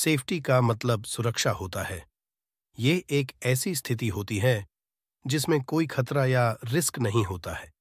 safety का मतलब सुरक्षा होता है ये एक ऐसी स्थिति होती है जिसमें कोई खतरा या रिस्क नहीं होता है